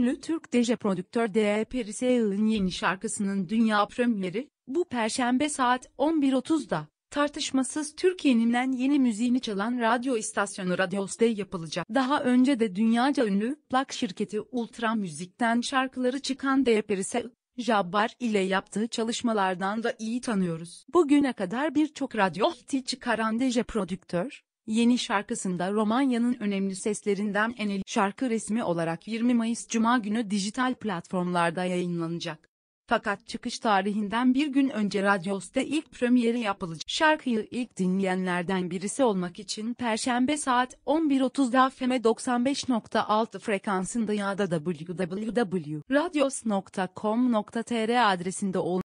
Ünlü Türk deje prodüktör D.E. Periseğil'in yeni şarkısının dünya premieri, bu perşembe saat 11.30'da, tartışmasız Türkiye'nin en yeni müziğini çalan radyo istasyonu Radyos'ta yapılacak. Daha önce de dünyaca ünlü, plak şirketi Ultra Müzik'ten şarkıları çıkan D.E. Periseğil, Jabbar ile yaptığı çalışmalardan da iyi tanıyoruz. Bugüne kadar birçok radyo hiti çıkaran deje prodüktör, Yeni şarkısında Romanya'nın önemli seslerinden Enel şarkı resmi olarak 20 Mayıs Cuma günü dijital platformlarda yayınlanacak. Fakat çıkış tarihinden bir gün önce Radyos'ta ilk premieri yapılacak. Şarkıyı ilk dinleyenlerden birisi olmak için Perşembe saat 11.30'da FM 95.6 frekansında ya da www.radyos.com.tr adresinde olun.